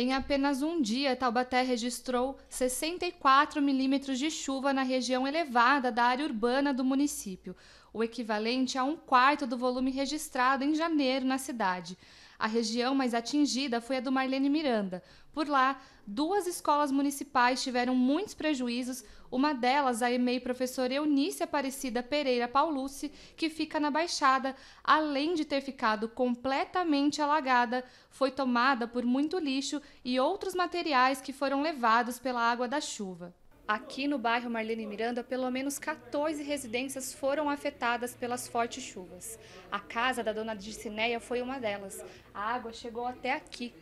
Em apenas um dia, Taubaté registrou 64 milímetros de chuva na região elevada da área urbana do município, o equivalente a um quarto do volume registrado em janeiro na cidade. A região mais atingida foi a do Marlene Miranda. Por lá, duas escolas municipais tiveram muitos prejuízos, uma delas a EMEI professora Eunice Aparecida Pereira Paulucci, que fica na Baixada, além de ter ficado completamente alagada, foi tomada por muito lixo e outros materiais que foram levados pela água da chuva. Aqui no bairro Marlene Miranda, pelo menos 14 residências foram afetadas pelas fortes chuvas. A casa da dona Dicinéia foi uma delas. A água chegou até aqui.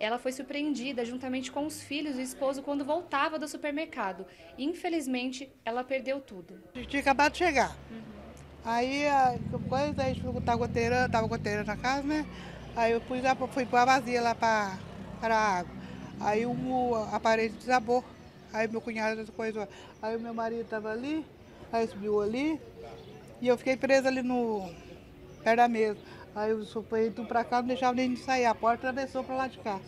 Ela foi surpreendida juntamente com os filhos e o esposo quando voltava do supermercado. Infelizmente, ela perdeu tudo. A Tinha acabado de chegar. Uhum. Aí, depois, aí estava goteirando, goteirando na casa, né? Aí eu fui, fui pôr a vazia lá para a água. Aí o, a parede desabou. Aí meu cunhado coisa, aí meu marido estava ali, aí subiu ali, e eu fiquei presa ali no. perto da mesa. Aí os tudo pra cá, não deixava nem de sair. A porta atravessou para lá de cá.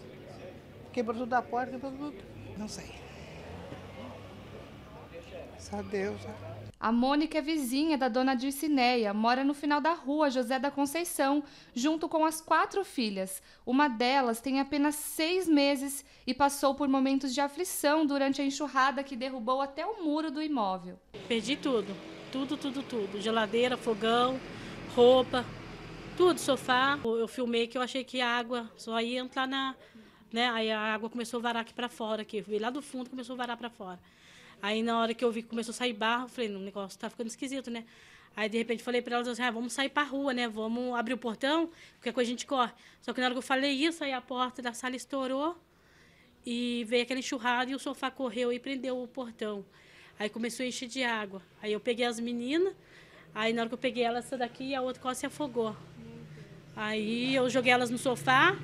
Quebrou tudo a porta, quebrou tudo. Não sei. Graças a Deus. Né? A Mônica é vizinha da dona Dircineia, mora no final da rua José da Conceição, junto com as quatro filhas. Uma delas tem apenas seis meses e passou por momentos de aflição durante a enxurrada que derrubou até o muro do imóvel. Perdi tudo, tudo, tudo, tudo. Geladeira, fogão, roupa, tudo, sofá. Eu filmei que eu achei que a água só ia entrar na... Né? Aí a água começou a varar aqui para fora, aqui. Eu lá do fundo começou a varar para fora. Aí na hora que eu vi que começou a sair barro, eu falei, o negócio tá ficando esquisito, né? Aí de repente falei para elas assim, ah, vamos sair para rua, né? Vamos abrir o portão, a coisa a gente corre. Só que na hora que eu falei isso, aí a porta da sala estourou e veio aquela enxurrada e o sofá correu e prendeu o portão. Aí começou a encher de água. Aí eu peguei as meninas, aí na hora que eu peguei elas, essa daqui e a outra quase se afogou. Aí eu joguei elas no sofá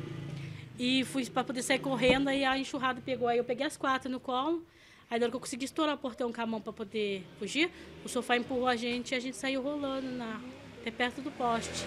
e fui para poder sair correndo, aí a enxurrada pegou. Aí eu peguei as quatro no colo Aí na hora que eu consegui estourar o portão com a mão para poder fugir, o sofá empurrou a gente e a gente saiu rolando na, até perto do poste.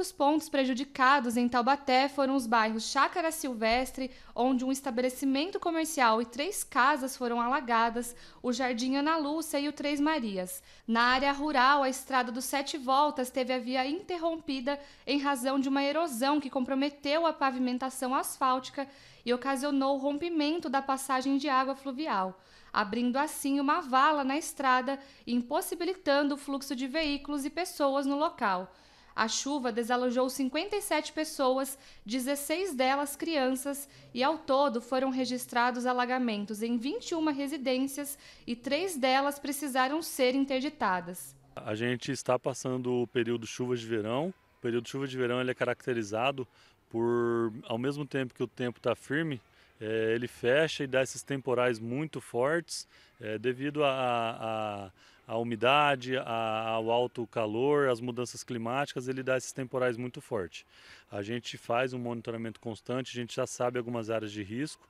Os pontos prejudicados em Taubaté foram os bairros Chácara Silvestre, onde um estabelecimento comercial e três casas foram alagadas, o Jardim Ana Lúcia e o Três Marias. Na área rural, a estrada dos Sete Voltas teve a via interrompida em razão de uma erosão que comprometeu a pavimentação asfáltica e ocasionou o rompimento da passagem de água fluvial, abrindo assim uma vala na estrada e impossibilitando o fluxo de veículos e pessoas no local. A chuva desalojou 57 pessoas, 16 delas crianças, e ao todo foram registrados alagamentos em 21 residências e três delas precisaram ser interditadas. A gente está passando o período chuva de verão. O período de chuva de verão ele é caracterizado por, ao mesmo tempo que o tempo está firme, é, ele fecha e dá esses temporais muito fortes é, devido a, a a umidade, a, ao alto calor, as mudanças climáticas, ele dá esses temporais muito forte. A gente faz um monitoramento constante, a gente já sabe algumas áreas de risco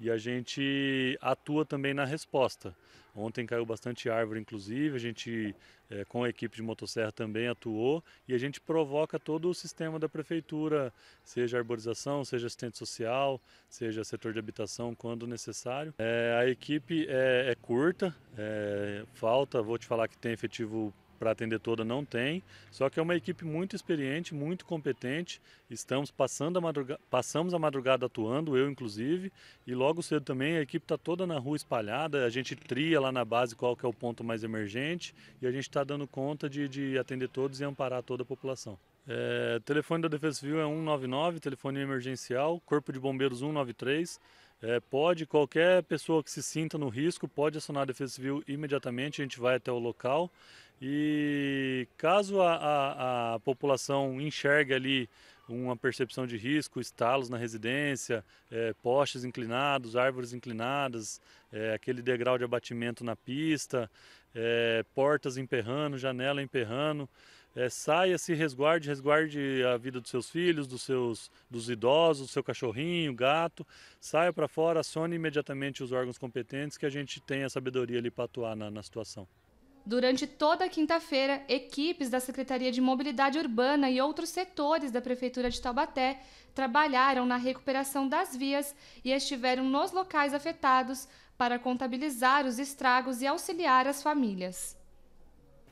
e a gente atua também na resposta. Ontem caiu bastante árvore, inclusive, a gente, é, com a equipe de motosserra, também atuou e a gente provoca todo o sistema da prefeitura, seja arborização, seja assistente social, seja setor de habitação, quando necessário. É, a equipe é, é curta, é, falta, vou te falar que tem efetivo para atender toda não tem, só que é uma equipe muito experiente, muito competente. Estamos passando a madrugada, passamos a madrugada atuando, eu inclusive, e logo cedo também a equipe está toda na rua espalhada, a gente tria lá na base qual que é o ponto mais emergente e a gente está dando conta de, de atender todos e amparar toda a população. É, telefone da Defesa Civil é 199, telefone emergencial, Corpo de Bombeiros 193. É, pode, qualquer pessoa que se sinta no risco pode acionar a Defesa Civil imediatamente, a gente vai até o local e caso a, a, a população enxergue ali uma percepção de risco, estalos na residência, é, postes inclinados, árvores inclinadas, é, aquele degrau de abatimento na pista, é, portas emperrando, janela emperrando. saia, se resguarde, resguarde a vida dos seus filhos, dos seus dos idosos, do seu cachorrinho, gato. Saia para fora, acione imediatamente os órgãos competentes que a gente tem a sabedoria ali para atuar na, na situação. Durante toda a quinta-feira, equipes da Secretaria de Mobilidade Urbana e outros setores da Prefeitura de Taubaté trabalharam na recuperação das vias e estiveram nos locais afetados para contabilizar os estragos e auxiliar as famílias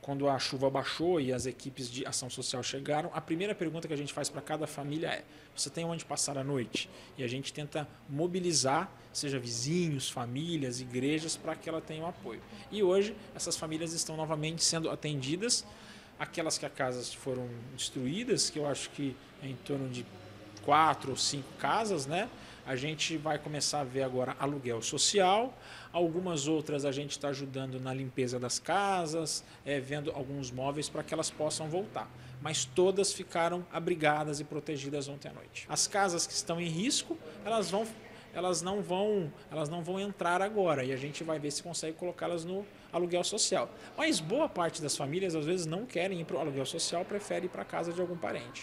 quando a chuva baixou e as equipes de ação social chegaram, a primeira pergunta que a gente faz para cada família é: você tem onde passar a noite? E a gente tenta mobilizar, seja vizinhos, famílias, igrejas, para que ela tenha um apoio. E hoje essas famílias estão novamente sendo atendidas, aquelas que as casas foram destruídas, que eu acho que é em torno de quatro ou cinco casas, né? A gente vai começar a ver agora aluguel social. Algumas outras a gente está ajudando na limpeza das casas, é, vendo alguns móveis para que elas possam voltar. Mas todas ficaram abrigadas e protegidas ontem à noite. As casas que estão em risco, elas vão elas não vão elas não vão entrar agora e a gente vai ver se consegue colocá-las no aluguel social. Mas boa parte das famílias às vezes não querem ir para o aluguel social, prefere ir para a casa de algum parente.